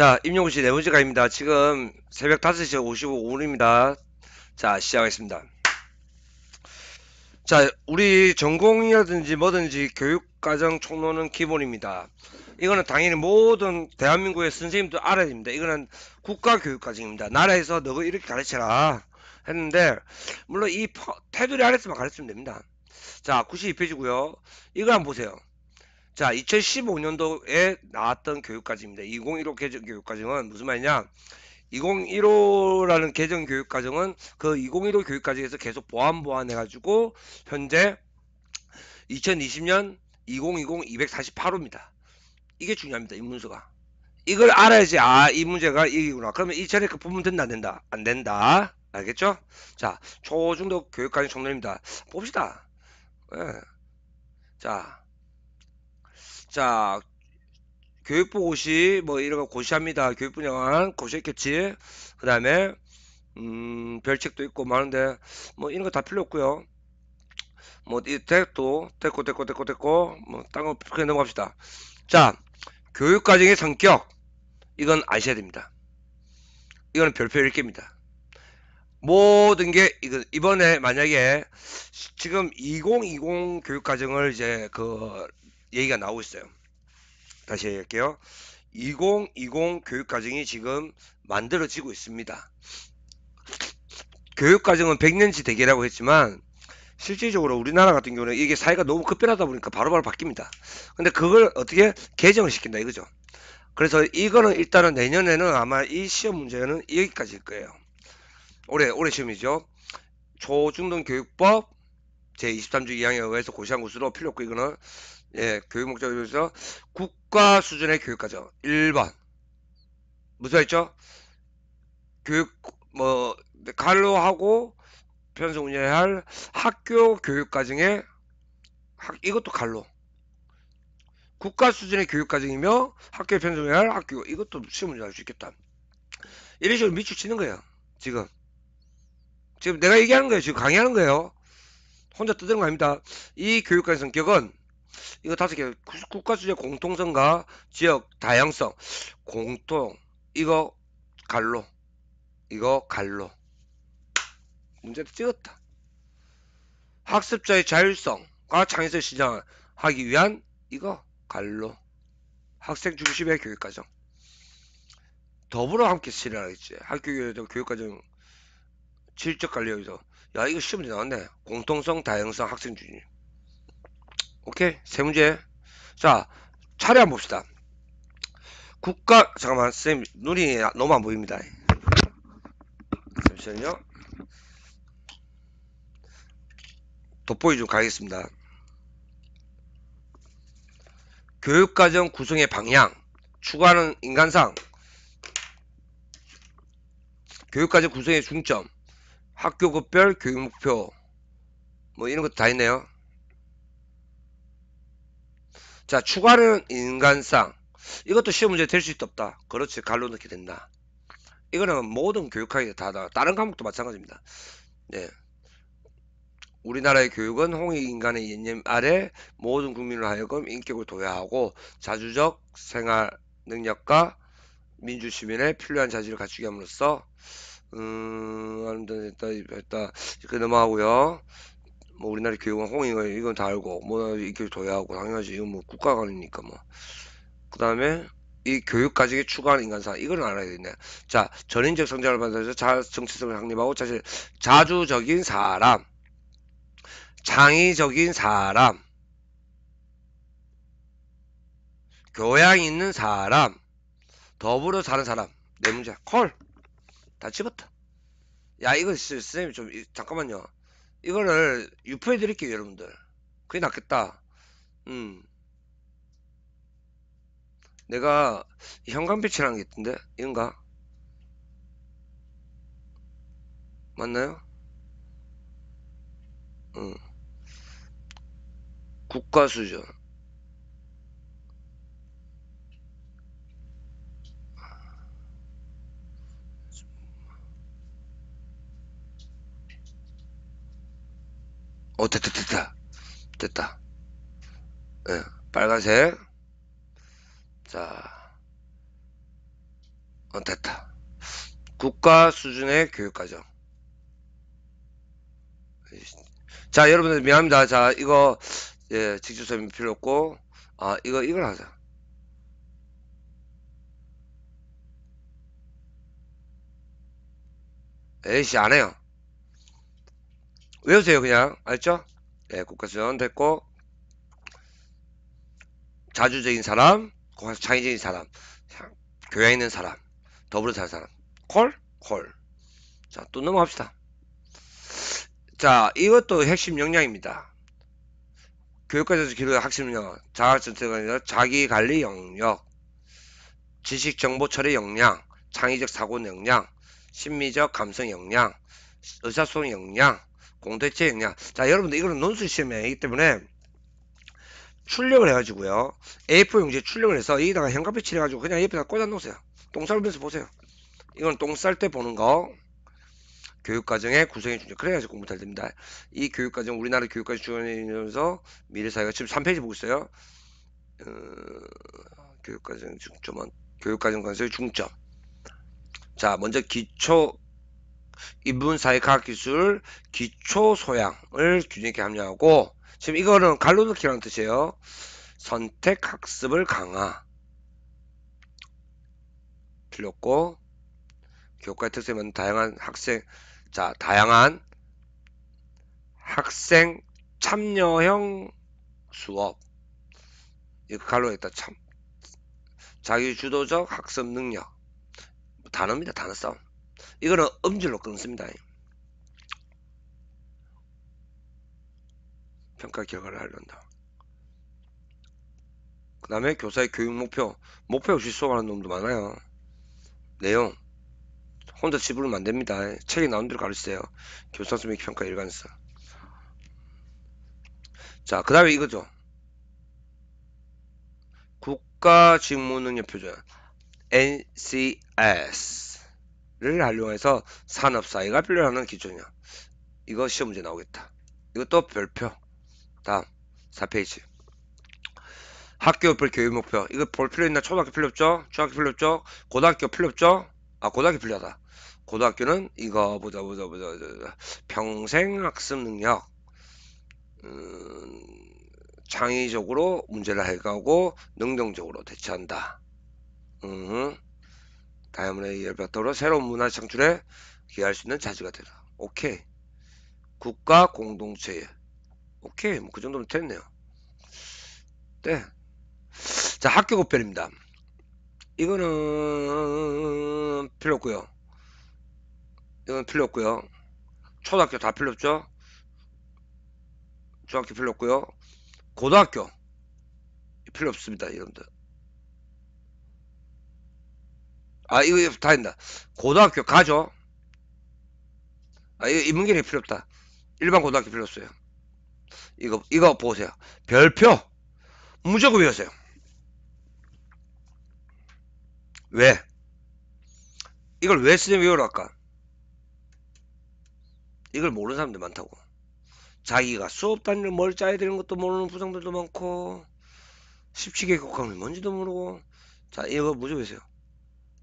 자, 임용시 네 번째 강입니다. 지금 새벽 5시 55분입니다. 자, 시작하겠습니다. 자, 우리 전공이라든지 뭐든지 교육과정 총론은 기본입니다. 이거는 당연히 모든 대한민국의 선생님도 알아야 됩니다. 이거는 국가교육과정입니다. 나라에서 너가 이렇게 가르쳐라 했는데 물론 이 테두리 아래서만 가르치면 됩니다. 자, 92페이지고요. 이거 한번 보세요. 자, 2015년도에 나왔던 교육과정입니다. 2015 개정 교육과정은 무슨 말이냐? 2015라는 개정 교육과정은 그 2015 교육과정에서 계속 보완 보완해가지고 현재 2020년 2020 248호입니다. 이게 중요합니다. 이문서가 이걸 알아야지 아이 문제가 이기구나. 그러면 이 차례 그 부분 된다 안 된다 안 된다 알겠죠? 자 초중도 교육과정 총론입니다. 봅시다. 예. 자 자, 교육부 고시 뭐 이런 거 고시합니다. 교육부 영한 고시했겠지. 그 다음에 음, 별책도 있고 많은데 뭐, 뭐 이런 거 다 필요 없고요. 뭐이 됐고 됐고 됐고 됐고 됐고 뭐 뭐딴거 그냥 넘어갑시다. 자, 교육 과정의 성격 이건 아셔야 됩니다. 이거는 별표 1개입니다. 모든 게 이거 이번에 만약에 지금 2020 교육 과정을 이제 그 얘기가 나오고 있어요. 다시 얘기할게요. 2020 교육과정이 지금 만들어지고 있습니다. 교육과정은 100년지 대계라고 했지만 실질적으로 우리나라 같은 경우는 이게 사회가 너무 급변하다 보니까 바로바로 바로 바뀝니다. 근데 그걸 어떻게 개정을 시킨다 이거죠. 그래서 이거는 일단은 내년에는 아마 이 시험 문제는 여기까지일 거예요. 올해 올해 시험이죠. 초중등 교육법 제23주 2항에 의해서 고시한 것으로 필요 없고 이거는 예, 교육 목적으로어서 국가 수준의 교육과정 1번 무슨 말이죠 교육 뭐 갈로 하고 편성 운영해야 할 학교 교육과정의 이것도 갈로 국가 수준의 교육과정이며 학교 편성해야 할 학교 이것도 시험을 할수 있겠다 이런 식으로 밑줄 치는 거예요 지금 지금 내가 얘기하는 거예요 지금 강의하는 거예요 혼자 뜯는 거 아닙니다 이 교육과정 성격은 이거 다섯 개 국가주제 공통성과 지역 다양성 공통 이거 갈로 이거 갈로 문제를 찍었다 학습자의 자율성과 창의성 시장을 하기 위한 이거 갈로 학생 중심의 교육과정 더불어 함께 실현하겠지 학교교육과정 교육과정 질적 관리기서야 이거 시험지 나왔네 공통성 다양성 학생 중심 오케이 세 문제 자 차례 한번 봅시다 국가 잠깐만 쌤 눈이 너무 안 보입니다 잠시만요 돋보기 좀 가겠습니다 교육과정 구성의 방향 추구하는 인간상 교육과정 구성의 중점 학교급별 교육목표 뭐 이런 것도 다 있네요 자 추가는 인간상 이것도 시험 문제 될 수 있다 없다 그렇지 갈로 넣게 된다 이거는 모든 교육학에 다 다른 과목도 마찬가지입니다 네. 우리나라의 교육은 홍익 인간의 이념 아래 모든 국민을 하여금 인격을 도야하고 자주적 생활 능력과 민주 시민의 필요한 자질을 갖추게 함으로써 음, 아름다웠다, 했다, 이렇게 넘어가고요. 뭐 우리나라 교육은 홍익가 이건 다 알고 뭐이교 도야하고 당연하지 이건 뭐국가관이니까뭐그 다음에 이 교육 과정에 추구하는 인간사 이걸 알아야 되네 자 전인적 성장을 받아서자정치성을 확립하고 사실 자주적인 사람 창의적인 사람 교양 있는 사람 더불어 사는 사람 내 네 문제 콜다 집었다 야 이거 선생님 좀 잠깐만요 이거를 유포해 드릴게요 여러분들 그게 낫겠다 음 내가 현관 배치라는 게 있던데 이건가 맞나요? 음. 국가수전 어 됐다 됐다 됐다 네, 빨간색 자 어, 됐다 국가 수준의 교육과정 자 여러분들 미안합니다 자 이거 예, 직접 설명 필요 없고 아 이거 이걸 하자 에이씨 안해요 외우세요 그냥 알죠? 네, 국가수련 됐고 자주적인 사람 창의적인 사람 교양 있는 사람 더불어 살 사람 콜? 콜. 자또 넘어갑시다. 자 이것도 핵심 역량입니다. 교육과정에서 기록한 학습 역량, 자학전체가 아니 자기관리 영역, 지식 정보 처리 역량, 창의적 사고 역량, 심리적 감성 역량, 의사소통 역량, 공대체액량. 자, 여러분들 이거는 논술 시험이기 때문에 출력을 해가지고요. A4 용지에 출력을 해서 여기다가 현관빛 칠해가지고 그냥 옆에다 꽂아놓으세요. 똥쌀면서 보세요. 이건 똥 쌀 때 보는 거. 교육과정의 구성이 중요. 그래가지고 공부 잘 됩니다. 이 교육과정 우리나라 교육과정 주관이면서 미래사회가 지금 3페이지 보고 있어요. 어, 교육과정 중점 교육과정 관서의 중점. 자, 먼저 기초 인문사회과학기술 기초 소양을 균형 있게 합류하고 지금 이거는 갈로넣기라는 뜻이에요. 선택 학습을 강화 틀렸고 교과의 특성에 는 다양한 학생 자 다양한 학생 참여형 수업 이거 갈로했다 참 자기 주도적 학습 능력 단어입니다 단어 싸움 이거는 음질로 끊습니다. 평가 결과를 알린다. 그 다음에 교사의 교육 목표 목표 없이 수업하는 놈도 많아요. 내용 혼자 집으로면 안됩니다. 책에 나온 대로 가르치세요. 교사 수명 평가 일관성 자, 그 다음에 이거죠. 국가 직무능력 표준 NCS 를 활용해서 산업사회가 필요하는 기준이야. 이거 시험 문제 나오겠다. 이것도 별표. 다음 4페이지. 학교별 교육 목표. 이거 볼 필요 있나? 초등학교 필요 없죠? 중학교 필요 없죠? 고등학교 필요 없죠? 아 고등학교 필요하다. 고등학교는 이거 보자 보자 보자, 보자. 보자. 평생 학습 능력. 음, 창의적으로 문제를 해가고 능동적으로 대처한다. 음. 다이아몬의 드 열받도로 새로운 문화 창출에 기여할 수 있는 자주가 되라. 오케이. 국가 공동체에. 오케이. 뭐 그 정도면 됐네요. 네. 자, 학교 급별입니다. 이거는 필요 없고요. 이건 필요 없고요. 초등학교 다 필요 없죠? 중학교 필요 없고요. 고등학교 필요 없습니다, 여러분들. 아 이거 다닌다 고등학교 가죠 아 이거 인문계이 필요 없다 일반 고등학교 필요 없어요 이거 이거 보세요 별표 무조건 외우세요 왜 이걸 왜 쓰냐 외우랄까 이걸 모르는 사람들 많다고 자기가 수업 단위를 뭘 짜야 되는 것도 모르는 부장들도 많고 십치계 곡함이 뭔지도 모르고 자 이거 무조건 외우세요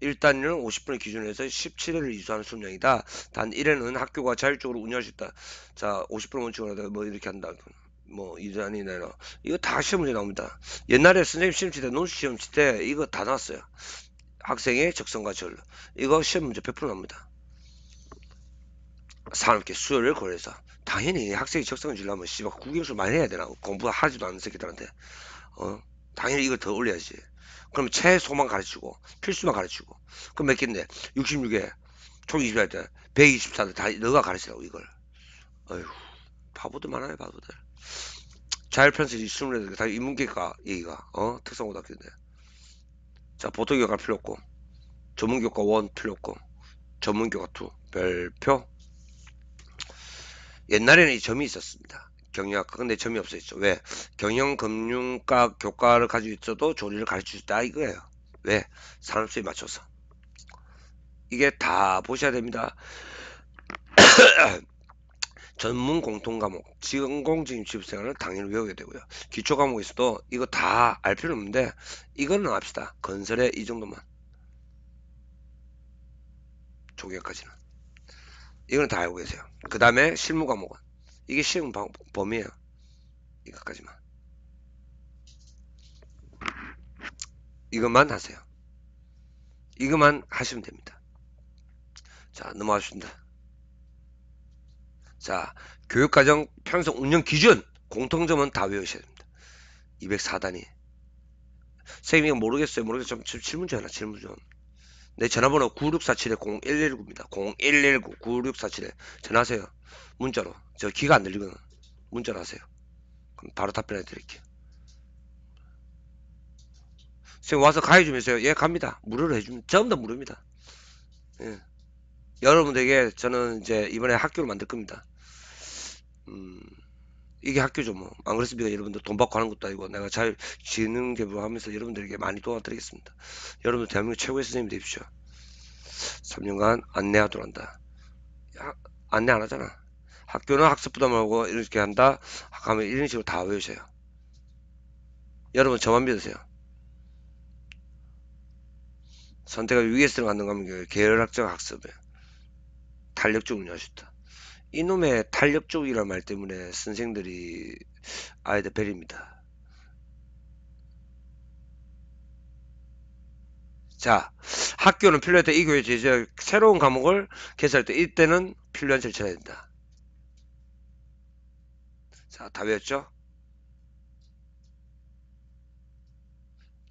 일단율 50분을 기준으 해서 17회를 이수하는 수명이다단 1회는 학교가 자율적으로 운영할 수 있다. 자, 50%분 원칙으로 하다가 뭐 이렇게 한다. 뭐 이단이 내려 이거 다 시험 문제 나옵니다. 옛날에 선생님 시험치 때, 논술 시험치 때 이거 다 나왔어요. 학생의 적성과 전류. 이거 시험 문제 100% 나옵니다. 사업계 수요를 고려해서 당연히 학생이 적성을 주려면 씨발 국영수 많이 해야 되나 공부 하지도 않는 새끼들한테 어 당연히 이거 더 올려야지 그럼 최소만 가르치고 필수만 가르치고 그럼 몇 개인데 66에 총 20살 124대 다 너가 가르치라고 이걸 어휴 바보들 많아요 바보들 자율편성 이 20명 다인문계과 얘기가 어 특성고등학교인데 자 보통교과 필요 없고 전문교과 원 필요 없고 전문교과 투 별표 옛날에는 이 점이 있었습니다 경영학과 근데 점이 없어 있죠왜 경영 금융과 교과를 가지고 있어도 조리를 가르칠 수 있다 이거예요 왜 산업수에 맞춰서 이게 다 보셔야 됩니다 전문 공통 과목 지공직취업생활을 당연히 외우게 되고요 기초 과목에서도 이거 다 알필요 없는데 이거는 합시다 건설에 이 정도만 조기학까지는 이거는 다 알고 계세요 그 다음에 실무 과목은 이게 시행 범위에요 이것까지만 이것만 하세요 이것만 하시면 됩니다 자 넘어가겠습니다 자 교육과정 편성 운영 기준 공통점은 다 외우셔야 됩니다 204단이 선생님이 모르겠어요 모르겠어요 질문지 하나 질문지 하내 전화번호 9647-0119입니다 0119 9647에 전화하세요 문자로 저 귀가 안 들리거든 문자로 하세요 그럼 바로 답변해 드릴게요 선생님 와서 가해 주면서요 예 갑니다 무료로 해주면 전부 다 무료입니다 예. 여러분들에게 저는 이제 이번에 학교를 만들 겁니다 음 이게 학교죠 뭐안 그렇습니까 여러분들 돈 받고 하는 것도 아니고 내가 잘 지능 개발 하면서 여러분들에게 많이 도와드리겠습니다 여러분들 대한민국 최고의 선생님 되십시오 3년간 안내하도록 한다 안내 안 하잖아. 학교는 학습 부담하고 이렇게 한다. 하면 이런 식으로 다 외우세요. 여러분 저만 믿으세요. 선택을 위에서 갖는 거면 계열학적 학습에 탄력적 운영할수 있다. 이놈의 탄력적이라는 말 때문에 선생들이 아이들 베립니다. 자, 학교는 필요할 때 이 교회 제시할 새로운 과목을 개설할 때 이때는 필요한 절차가 된다. 자, 답이었죠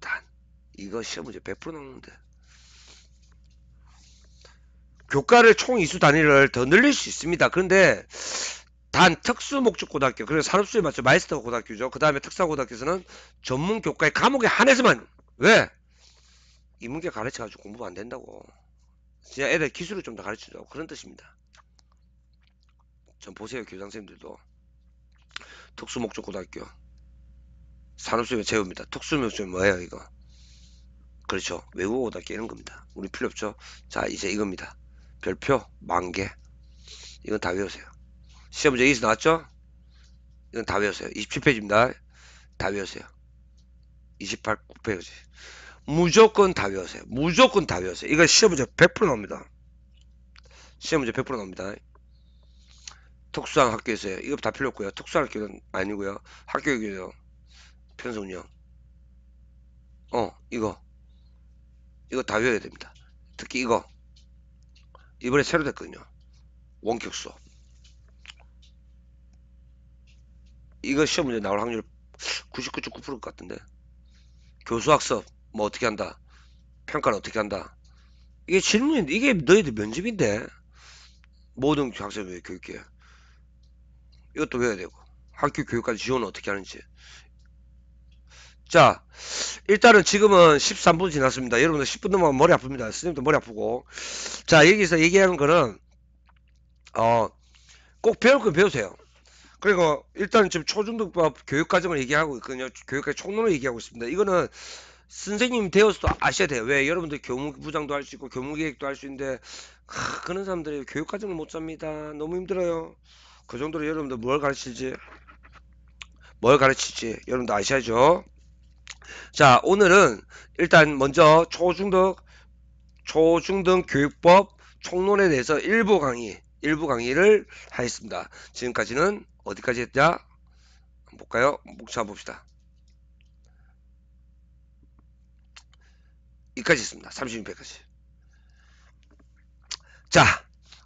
단, 이거 시험 문제 100%나는데 교과를 총 이수 단위를 더 늘릴 수 있습니다. 그런데 단 특수 목적 고등학교, 그리고 산업수에 맞춰 마이스터 고등학교죠. 그 다음에 특사 고등학교에서는 전문 교과의 과목에 한해서만 왜? 이문계 가르쳐가지고 공부가 안 된다고. 진짜 애들 기술을 좀 더 가르치자고 그런 뜻입니다. 전 보세요 교장선생님들도 특수목적고등학교 산업수요 재웁니다. 특수목적이 뭐예요 이거? 그렇죠. 외국어보다 고등 깨는 겁니다. 우리 필요 없죠. 자 이제 이겁니다. 별표 만개 이건 다 외우세요. 시험 문제 여기서 나왔죠? 이건 다 외우세요. 27페이지입니다. 다 외우세요. 28, 9페이지. 무조건 답이 우세요 무조건 답이 우세요 이거 시험 문제 100% 나옵니다. 시험 문제 100% 나옵니다. 특수한 학교에서요. 이거 다 필요 없고요. 특수한 학교는 아니고요. 학교 얘기예요. 편성 운영. 어, 이거. 이거 다 외워야 됩니다. 특히 이거. 이번에 새로 됐거든요. 원격 수업. 이거 시험 문제 나올 확률 99.9%일 것 같은데. 교수학습. 뭐 어떻게 한다 평가를 어떻게 한다 이게 질문인데 이게 너희들 면접인데 모든 학생의 교육계 이것도 외워야 되고 학교 교육까지 지원은 어떻게 하는지 자 일단은 지금은 13분 지났습니다 여러분들 10분 넘으면 머리 아픕니다 선생님도 머리 아프고 자 여기서 얘기하는 거는 어꼭 배울 건 배우세요 그리고 일단 지금 초중등법 교육과정을 얘기하고 있거든요 교육과 정 총론을 얘기하고 있습니다 이거는 선생님 되어서도 아셔야 돼요. 왜 여러분들 교무부장도 할 수 있고 교무기획도 할 수 있는데 하, 그런 사람들이 교육과정을 못 잡니다. 너무 힘들어요. 그 정도로 여러분들 뭘 가르치지? 뭘 가르치지? 여러분들 아셔야죠. 자 오늘은 일단 먼저 초중등 초중등 교육법 총론에 대해서 일부 강의 일부 강의를 하였습니다. 지금까지는 어디까지 했냐? 볼까요? 목차 봅시다. 이까지 있습니다. 36회까지. 자,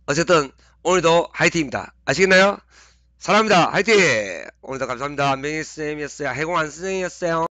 어쨌든 오늘도 화이팅입니다. 아시겠나요? 사랑합니다. 화이팅! 오늘도 감사합니다. 안병스 선생님이었어요. 해공한 선생님이었어요.